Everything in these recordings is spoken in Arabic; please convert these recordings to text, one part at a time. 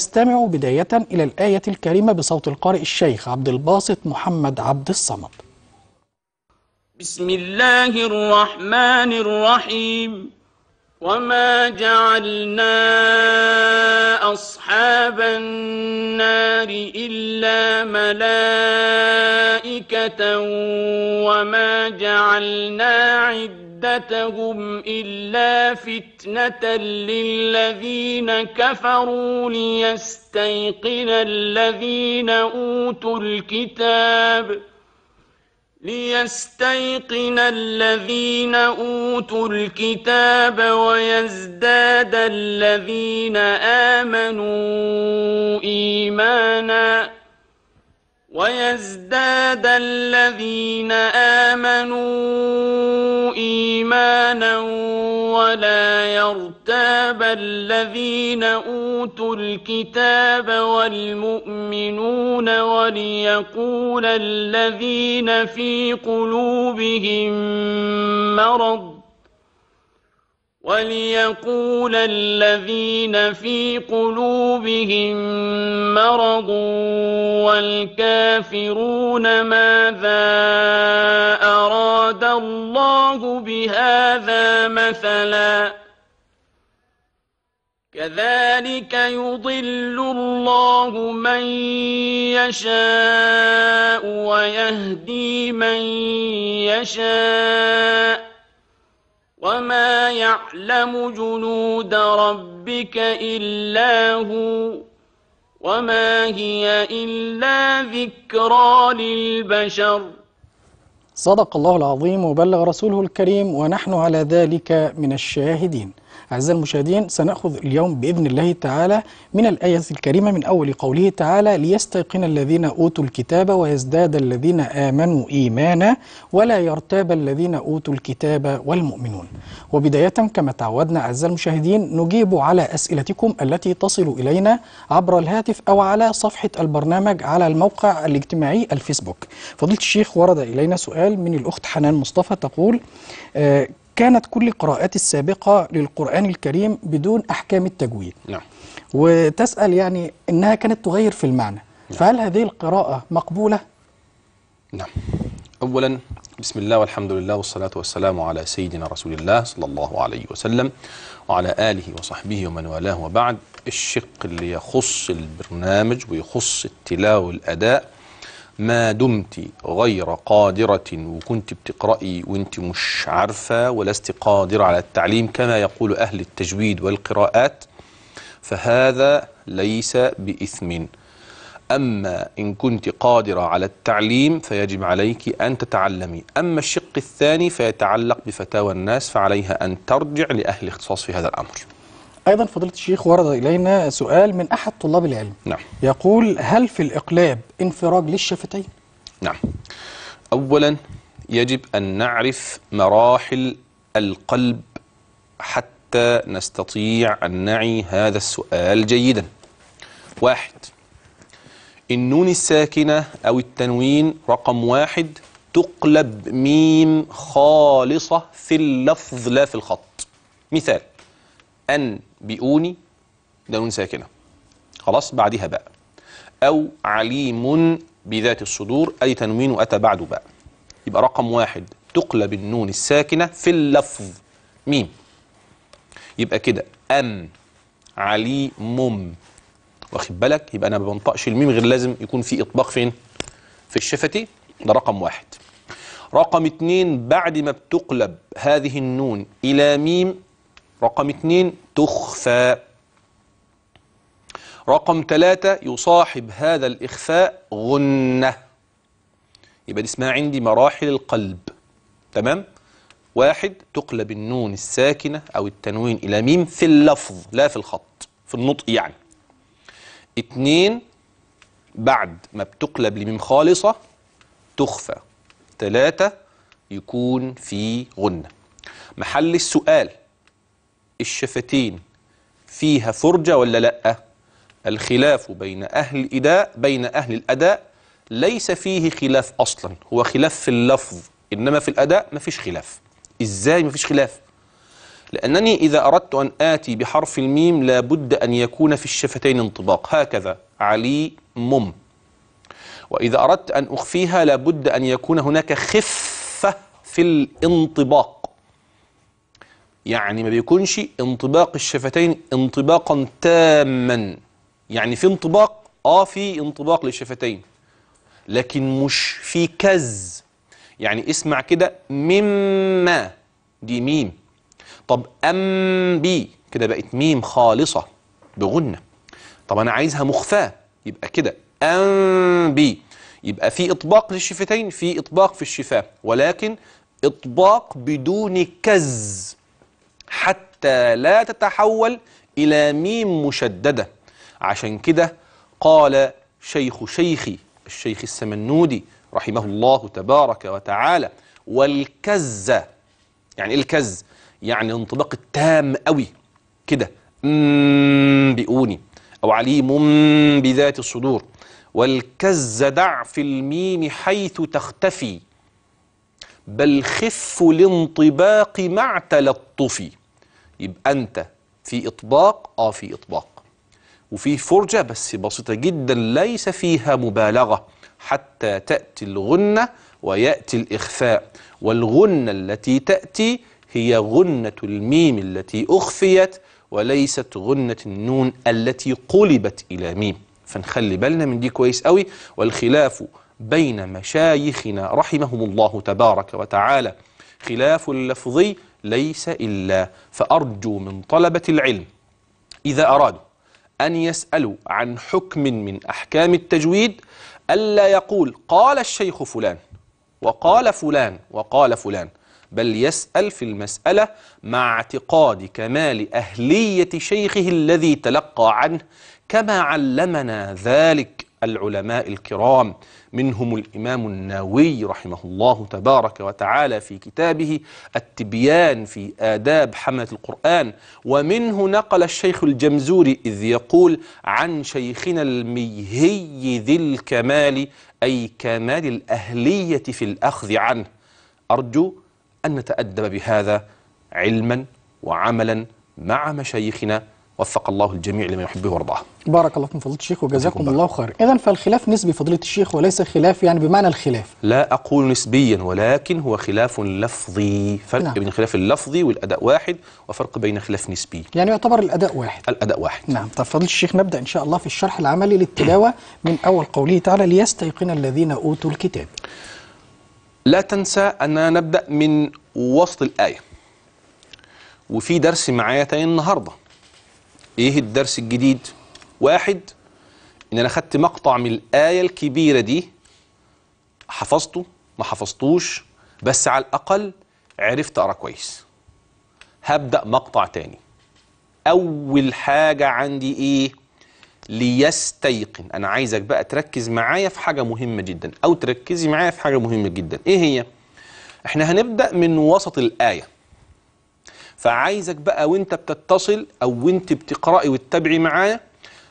نستمع بداية إلى الآية الكريمة بصوت القارئ الشيخ عبد الباسط محمد عبد الصمد بسم الله الرحمن الرحيم وما جعلنا أصحاب النار إلا ملائكة وما جعلنا عدة عدتهم إلا فتنة للذين كفروا ليستيقن الذين أوتوا الكتاب ليستيقن الذين أوتوا الكتاب ويزداد الذين آمنوا إيماناً ويزداد الذين آمنوا إيمانا ولا يرتاب الذين أوتوا الكتاب والمؤمنون وليقول الذين في قلوبهم مرض وليقول الذين في قلوبهم مرض والكافرون ماذا أراد الله بهذا مثلا كذلك يضل الله من يشاء ويهدي من يشاء وما يعلم جنود ربك إلا هو وما هي إلا ذكرى للبشر صدق الله العظيم وبلغ رسوله الكريم ونحن على ذلك من الشاهدين أعزائي المشاهدين سنأخذ اليوم بإذن الله تعالى من الآية الكريمة من أول قوله تعالى ليستيقن الذين أوتوا الكتاب ويزداد الذين آمنوا إيمانا ولا يرتاب الذين أوتوا الكتاب والمؤمنون وبداية كما تعودنا أعزائي المشاهدين نجيب على أسئلتكم التي تصل إلينا عبر الهاتف أو على صفحة البرنامج على الموقع الاجتماعي الفيسبوك فضيلة الشيخ ورد إلينا سؤال من الأخت حنان مصطفى تقول آه، كانت كل القراءات السابقة للقرآن الكريم بدون أحكام التجويد نعم. وتسأل يعني إنها كانت تغير في المعنى نعم. فهل هذه القراءة مقبولة؟ نعم أولا بسم الله والحمد لله والصلاة والسلام على سيدنا رسول الله صلى الله عليه وسلم وعلى آله وصحبه ومن والاه وبعد الشق اللي يخص البرنامج ويخص التلاوة والأداء ما دمت غير قادرة وكنت بتقرأي وانت مش عارفة ولست قادرة على التعليم كما يقول أهل التجويد والقراءات فهذا ليس بإثم أما إن كنت قادرة على التعليم فيجب عليك أن تتعلمي أما الشق الثاني فيتعلق بفتاوى الناس فعليها أن ترجع لأهل اختصاص في هذا الأمر أيضا فضيلة الشيخ ورد إلينا سؤال من أحد طلاب العلم نعم. يقول هل في الإقلاب انفراج للشفتين؟ نعم أولا يجب أن نعرف مراحل القلب حتى نستطيع أن نعي هذا السؤال جيدا واحد النون الساكنة أو التنوين رقم واحد تقلب ميم خالصة في اللفظ لا في الخط مثال أن بيقوني ده نون ساكنه خلاص بعدها بقى او عليم بذات الصدور اي تنوين اتى بعده بقى يبقى رقم واحد تقلب النون الساكنه في اللفظ ميم يبقى كده ام علي مم واخد بالك يبقى انا ما بنطقش الميم غير لازم يكون في اطباق فين في الشفتي ده رقم واحد رقم اتنين بعد ما بتقلب هذه النون الى ميم رقم اثنين تخفى رقم ثلاثة يصاحب هذا الإخفاء غنة يبقى دي اسمها عندي مراحل القلب تمام واحد تقلب النون الساكنة أو التنوين إلى ميم في اللفظ لا في الخط في النطق يعني اثنين بعد ما بتقلب لميم خالصة تخفى ثلاثة يكون في غنة محل السؤال الشفتين فيها فرجة ولا لأ الخلاف بين أهل الإداء بين أهل الأداء ليس فيه خلاف أصلا هو خلاف في اللفظ إنما في الأداء مفيش خلاف إزاي مفيش خلاف لأنني إذا أردت أن آتي بحرف الميم لابد أن يكون في الشفتين انطباق هكذا علي مم وإذا أردت أن أخفيها لابد أن يكون هناك خفة في الانطباق يعني ما بيكونش انطباق الشفتين انطباقا تاما يعني في انطباق اه في انطباق للشفتين لكن مش في كز يعني اسمع كده مما دي ميم طب ام بي كده بقت ميم خالصة بغنة طب انا عايزها مخفاة يبقى كده ام بي يبقى في اطباق للشفتين في اطباق في الشفاه ولكن اطباق بدون كز حتى لا تتحول إلى ميم مشددة عشان كده قال شيخ شيخي الشيخ السمنودي رحمه الله تبارك وتعالى والكز يعني ايه الكز يعني الانطباق التام قوي كده بيقوني أو عليم بذات الصدور والكز دع في الميم حيث تختفي بل خف الانطباق مع تلطفي يبقى أنت في إطباق آه في إطباق وفي فرجة بس بسيطة جدا ليس فيها مبالغة حتى تأتي الغنة ويأتي الإخفاء والغنة التي تأتي هي غنة الميم التي أخفيت وليست غنة النون التي قلبت إلى ميم فنخلي بالنا من دي كويس قوي والخلاف بين مشايخنا رحمهم الله تبارك وتعالى خلاف اللفظي ليس إلا فأرجو من طلبة العلم إذا أرادوا أن يسألوا عن حكم من أحكام التجويد ألا يقول قال الشيخ فلان وقال فلان وقال فلان بل يسأل في المسألة مع اعتقاد كمال أهلية شيخه الذي تلقى عنه كما علمنا ذلك العلماء الكرام منهم الإمام الناوي رحمه الله تبارك وتعالى في كتابه التبيان في آداب حملة القرآن ومنه نقل الشيخ الجمزوري إذ يقول عن شيخنا الميهي ذي الكمال أي كمال الأهلية في الأخذ عنه أرجو أن نتأدب بهذا علما وعملا مع مشايخنا وفق الله الجميع لما يحبه ويرضاه بارك الله فيكم فضيله الشيخ وجزاكم الله خير اذا فالخلاف نسبي فضيله الشيخ وليس خلاف يعني بمعنى الخلاف لا اقول نسبيا ولكن هو خلاف لفظي فرق نعم. بين الخلاف اللفظي والاداء واحد وفرق بين خلاف نسبي يعني يعتبر الاداء واحد الاداء واحد نعم طب فضيله الشيخ نبدا ان شاء الله في الشرح العملي للتلاوه من اول قوله تعالى ليستيقن الذين اوتوا الكتاب لا تنسى اننا نبدا من وسط الايه وفي درس معايا تاني النهارده ايه الدرس الجديد واحد ان انا خدت مقطع من الايه الكبيره دي حفظته ما حفظتوش بس على الاقل عرفت اقرا كويس هبدا مقطع تاني اول حاجه عندي ايه ليستيقن انا عايزك بقى تركز معايا في حاجه مهمه جدا او تركزي معايا في حاجه مهمه جدا ايه هي احنا هنبدا من وسط الايه فعايزك بقى وانت بتتصل او وانت بتقراي وتتابعي معايا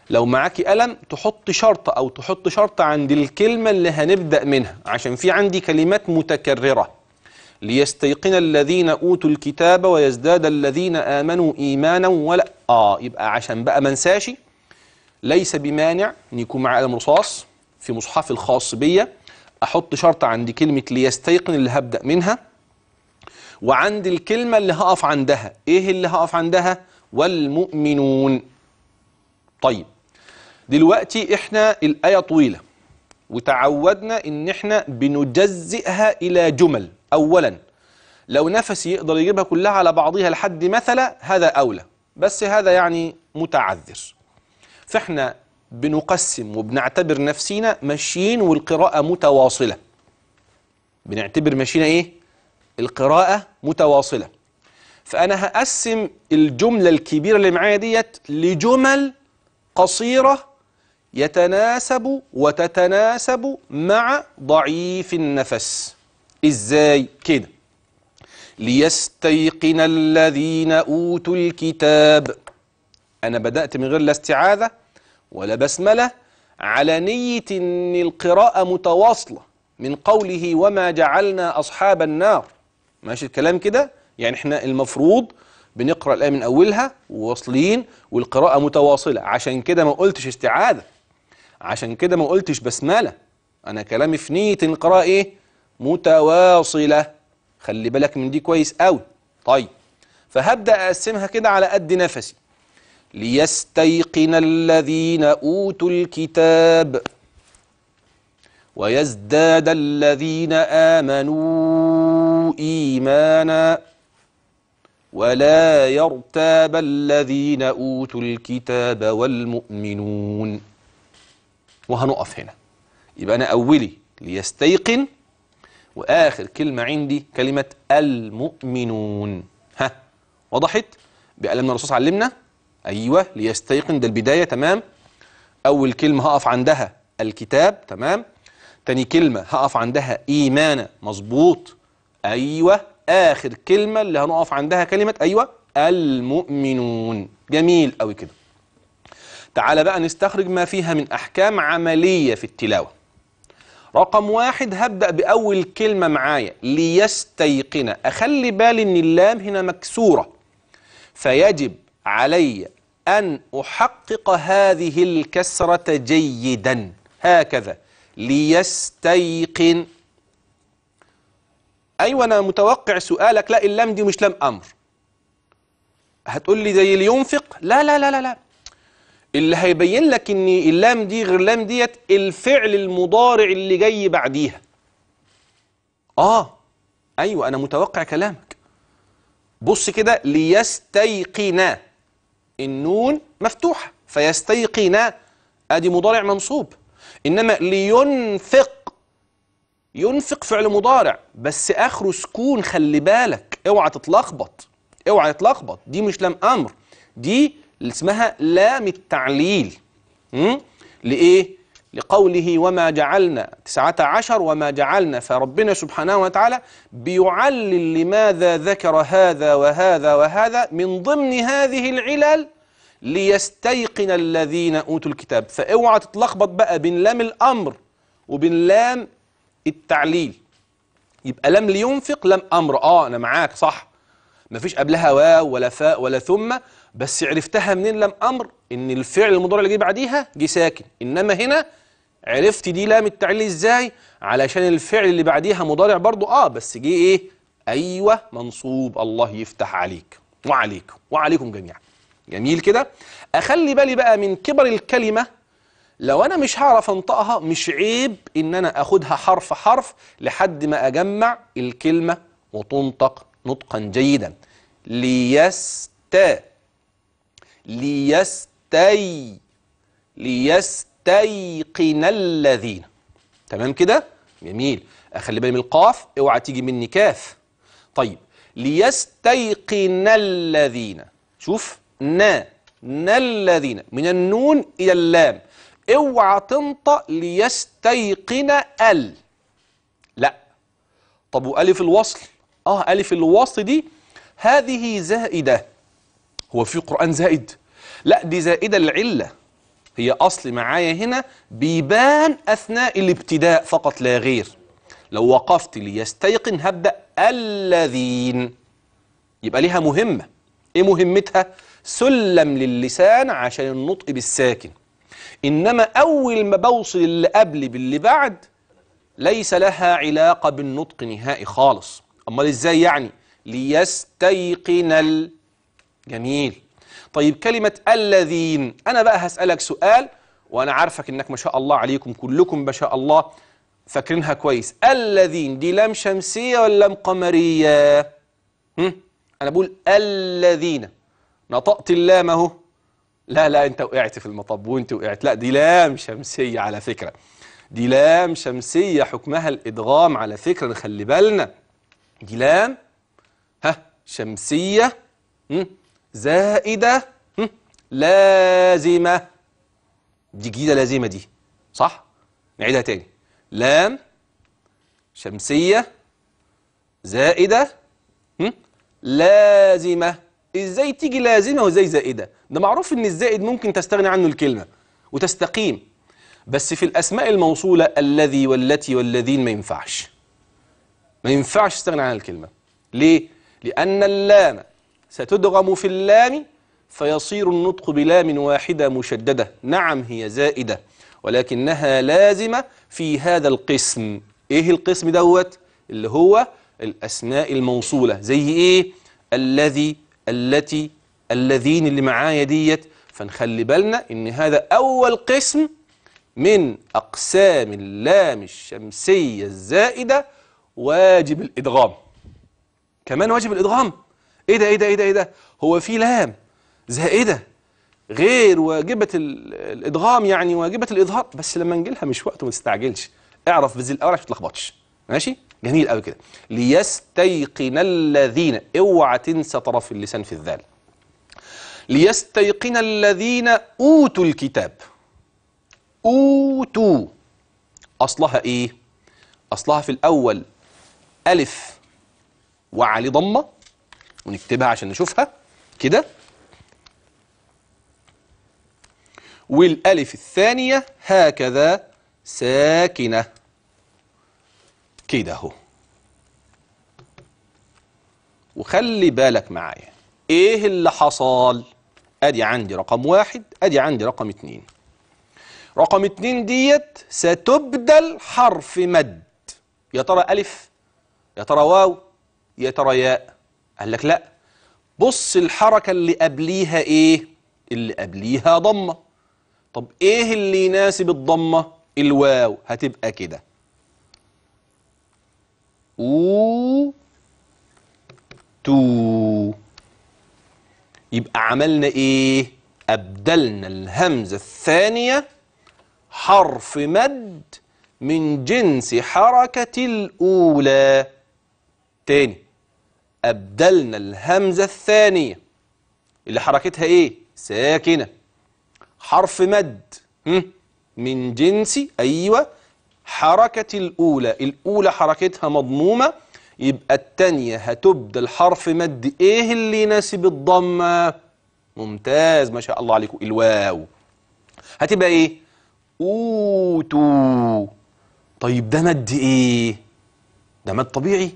لو معاكي قلم تحط شرط او تحط شرط عند الكلمه اللي هنبدا منها عشان في عندي كلمات متكرره ليستيقن الذين اوتوا الكتاب ويزداد الذين امنوا ايمانا ولا اه يبقى عشان بقى ما ليس بمانع ان يكون معايا قلم رصاص في مصحفي الخاص بيا احط شرط عند كلمه ليستيقن اللي هبدا منها وعند الكلمه اللي هقف عندها ايه اللي هقف عندها والمؤمنون طيب دلوقتي احنا الآية طويلة وتعودنا ان احنا بنجزئها الى جمل اولا لو نفسي يقدر يجيبها كلها على بعضها لحد مثلا هذا اولى بس هذا يعني متعذر فاحنا بنقسم وبنعتبر نفسينا ماشيين والقراءة متواصلة بنعتبر ماشينا ايه القراءة متواصلة فانا هقسم الجملة الكبيرة اللي معايا ديت لجمل قصيرة يتناسب وتتناسب مع ضعيف النفس إزاي كده ليستيقن الذين أوتوا الكتاب أنا بدأت من غير لا استعاذة ولا بسملة على نية أن القراءة متواصلة من قوله وما جعلنا أصحاب النار ماشي الكلام كده يعني احنا المفروض بنقرأ الآية من أولها وواصلين والقراءة متواصلة عشان كده ما قلتش استعاذة عشان كده ما قلتش بسملة أنا كلامي في نية القراءة إيه؟ متواصلة خلي بالك من دي كويس قوي طيب فهبدأ أقسمها كده على قد نفسي ليستيقن الذين أوتوا الكتاب ويزداد الذين آمنوا إيمانا ولا يرتاب الذين أوتوا الكتاب والمؤمنون وهنقف هنا يبقى أنا أولي ليستيقن وآخر كلمة عندي كلمة المؤمنون ها وضحت بقلمنا الرسول علمنا أيوة ليستيقن ده البداية تمام أول كلمة هقف عندها الكتاب تمام تاني كلمة هقف عندها إيمانة مظبوط أيوة آخر كلمة اللي هنقف عندها كلمة أيوة المؤمنون جميل قوي كده تعال بقى نستخرج ما فيها من أحكام عملية في التلاوة رقم واحد هبدأ بأول كلمة معايا ليستيقن أخلي بالي أن اللام هنا مكسورة فيجب علي أن أحقق هذه الكسرة جيدا هكذا ليستيقن أيوة أنا متوقع سؤالك لا اللام دي مش لام أمر هتقول لي زي لينفق لا لا لا لا, لا. اللي هيبين لك ان اللام دي غير لام ديت الفعل المضارع اللي جاي بعديها اه ايوه انا متوقع كلامك بص كده ليستيقنا النون مفتوحه فيستيقنا ادي مضارع منصوب انما لينفق ينفق فعل مضارع بس اخره سكون خلي بالك اوعى تتلخبط اوعى تتلخبط دي مش لام امر دي اللي اسمها لام التعليل لإيه؟ لقوله وما جعلنا تسعة عشر وما جعلنا فربنا سبحانه وتعالى بيعلل لماذا ذكر هذا وهذا وهذا من ضمن هذه العلل ليستيقن الذين أوتوا الكتاب فاوعى تتلخبط بقى بين لام الأمر وبين لام التعليل يبقى لم لينفق لم أمر آه أنا معاك صح ما فيش قبلها واو ولا فاء ولا ثم بس عرفتها منين لم امر ان الفعل المضارع اللي جه بعديها جه ساكن انما هنا عرفت دي لام التعليل ازاي علشان الفعل اللي بعديها مضارع برضو اه بس جه ايه ايوه منصوب الله يفتح عليك وعليكم وعليكم جميعا جميل كده اخلي بالي بقى من كبر الكلمه لو انا مش هعرف انطقها مش عيب ان انا اخدها حرف حرف لحد ما اجمع الكلمه وتنطق نطقا جيدا ليست ليستي ليستيقن الذين تمام كده جميل اخلي بالي من القاف اوعى تيجي مني كاف طيب ليستيقن الذين شوف نا نا الذين من النون الى اللام اوعى تنطق ليستيقن ال لا طب والف الوصل اه الف الوسط دي هذه زائده هو في قران زائد لا دي زائده العله هي اصل معايا هنا بيبان اثناء الابتداء فقط لا غير لو وقفت ليستيقن هبدا الذين يبقى ليها مهمه ايه مهمتها سلم للسان عشان النطق بالساكن انما اول ما بوصل اللي قبل باللي بعد ليس لها علاقه بالنطق نهائي خالص امال ازاي يعني ليستيقن ال جميل طيب كلمة الذين أنا بقى هسألك سؤال وأنا عارفك إنك ما شاء الله عليكم كلكم ما شاء الله فاكرينها كويس الذين دي لام شمسية ولا لام قمرية هم؟ أنا بقول الذين نطقت اللام أهو لا لا أنت وقعت في المطب وأنت وقعت لا دي لام شمسية على فكرة دي لام شمسية حكمها الإدغام على فكرة نخلي بالنا دي لام ها شمسية زائدة لازمة دي جديدة لازمة دي صح؟ نعيدها تاني لام شمسية زائدة لازمة ازاي تيجي لازمة وازاي زائدة ده معروف ان الزائد ممكن تستغني عنه الكلمة وتستقيم بس في الأسماء الموصولة الذي والتي والذين ما ينفعش ما ينفعش تستغنى عن الكلمة ليه؟ لأن اللام ستدغم في اللام فيصير النطق بلام واحدة مشددة نعم هي زائدة ولكنها لازمة في هذا القسم إيه القسم دوت؟ اللي هو الأسماء الموصولة زي إيه؟ الذي التي الذين اللي معايا ديت فنخلي بالنا إن هذا أول قسم من أقسام اللام الشمسية الزائدة واجب الإدغام كمان واجب الإدغام إيه ده إيه ده إيه ده إيه ده هو في لام زائدة إيه غير واجبة الإدغام يعني واجبة الإظهار بس لما نجيلها مش وقت وما تستعجلش اعرف بذي الأول عشان ما تتلخبطش ماشي جميل قوي كده ليستيقن الذين اوعى تنسى طرف اللسان في الذال ليستيقن الذين اوتوا الكتاب اوتوا اصلها ايه اصلها في الاول ألف وعلي ضمة ونكتبها عشان نشوفها كده والألف الثانية هكذا ساكنة كده اهو وخلي بالك معايا ايه اللي حصل ادي عندي رقم واحد ادي عندي رقم اتنين رقم اتنين ديت ستبدل حرف مد يا ترى ألف يا ترى واو يا ترى ياء قال لك لا بص الحركة اللي قبليها ايه اللي قبليها ضمة طب ايه اللي يناسب الضمة الواو هتبقى كده او تو يبقى عملنا ايه ابدلنا الهمزة الثانية حرف مد من جنس حركة الأولى تاني أبدلنا الهمزة الثانية اللي حركتها إيه؟ ساكنة حرف مد من جنسي أيوة حركة الأولى الأولى حركتها مضمومة يبقى التانية هتبدل حرف مد إيه اللي يناسب الضمة ممتاز ما شاء الله عليكم الواو هتبقى إيه أوتو طيب ده مد إيه ده مد طبيعي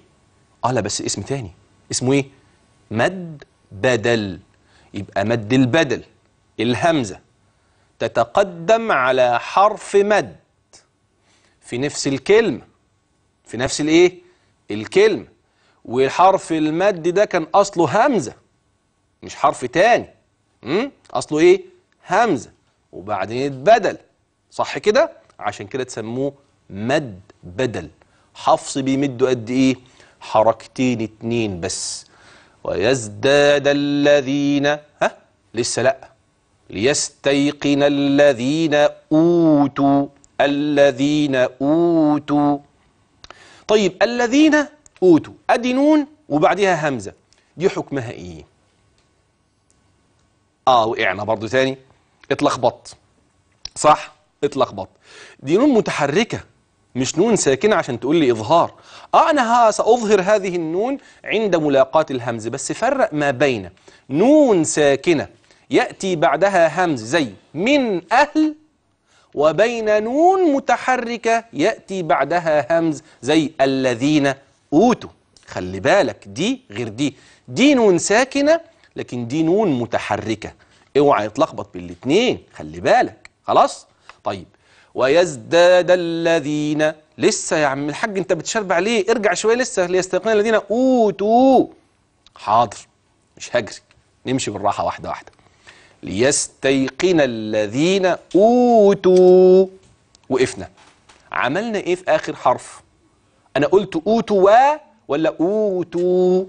اه لا بس اسم تاني اسمه ايه مد بدل يبقى مد البدل الهمزه تتقدم على حرف مد في نفس الكلمه في نفس الايه الكلمه وحرف المد ده كان اصله همزه مش حرف تاني امم اصله ايه همزه وبعدين اتبدل صح كده عشان كده تسموه مد بدل حفص بيمده قد ايه حركتين اتنين بس ويزداد الذين ها لسه لا ليستيقن الذين أوتوا الذين أوتوا طيب الذين أوتوا أدي نون وبعدها همزة دي حكمها إيه آه وقعنا برضو تاني اتلخبط صح اتلخبط دي نون متحركة مش نون ساكنة عشان تقول لي إظهار آه أنا سأظهر هذه النون عند ملاقاة الهمز بس فرق ما بين نون ساكنة يأتي بعدها همز زي من أهل وبين نون متحركة يأتي بعدها همز زي الذين أوتوا خلي بالك دي غير دي دي نون ساكنة لكن دي نون متحركة اوعى يتلخبط بالاتنين خلي بالك خلاص طيب ويزداد الذين لسه يا عم الحاج انت بتشرب عليه ارجع شويه لسه ليستيقن الذين اوتوا حاضر مش هجري نمشي بالراحه واحده واحده ليستيقن الذين اوتوا وقفنا عملنا ايه في اخر حرف انا قلت اوتوا و ولا اوتوا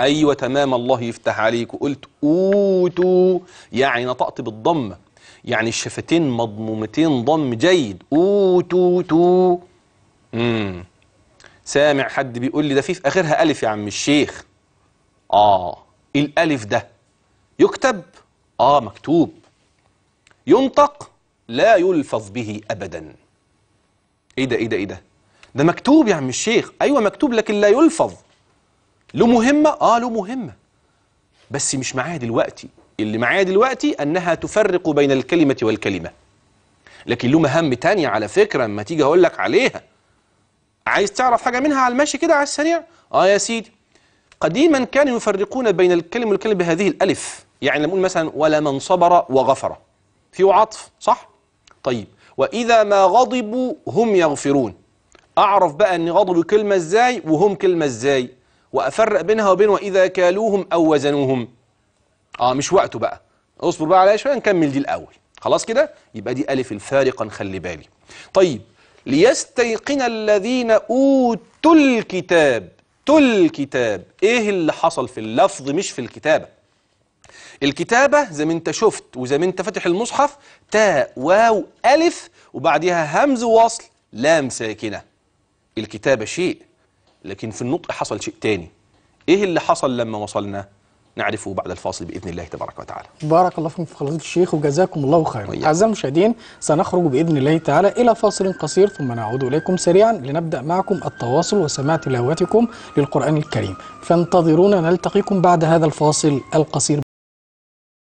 ايوه تمام الله يفتح عليك وقلت اوتوا يعني نطقت بالضمه يعني الشفتين مضمومتين ضم جيد او تو تو امم سامع حد بيقول لي ده في في اخرها الف يا عم الشيخ اه إيه الالف ده يكتب اه مكتوب ينطق لا يلفظ به ابدا ايه ده ايه ده ايه ده ده مكتوب يا عم الشيخ ايوه مكتوب لكن لا يلفظ له مهمه اه له مهمه بس مش معايا دلوقتي اللي معايا دلوقتي أنها تفرق بين الكلمة والكلمة لكن له مهام تانية على فكرة لما تيجي أقول لك عليها عايز تعرف حاجة منها على المشي كده على السريع آه يا سيدي قديما كانوا يفرقون بين الكلم والكلم بهذه الألف يعني نقول مثلا ولا من صبر وغفر في عطف صح؟ طيب وإذا ما غضبوا هم يغفرون أعرف بقى أن غضبوا كلمة إزاي وهم كلمة إزاي وأفرق بينها وبين وإذا كالوهم أو وزنوهم اه مش وقته بقى اصبر بقى عليا شويه نكمل دي الاول خلاص كده يبقى دي الف الفارقه نخلي بالي طيب ليستيقن الذين اوتوا الكتاب تل الكتاب ايه اللي حصل في اللفظ مش في الكتابه الكتابه زي ما انت شفت وزي ما انت فاتح المصحف تاء واو الف وبعدها همز وصل لام ساكنه الكتابه شيء لكن في النطق حصل شيء تاني ايه اللي حصل لما وصلنا نعرفه بعد الفاصل باذن الله تبارك وتعالى. بارك الله فيكم في فضيله الشيخ وجزاكم الله خيرا. اعزائي المشاهدين سنخرج باذن الله تعالى الى فاصل قصير ثم نعود اليكم سريعا لنبدا معكم التواصل وسماع تلاوتكم للقران الكريم. فانتظرونا نلتقيكم بعد هذا الفاصل القصير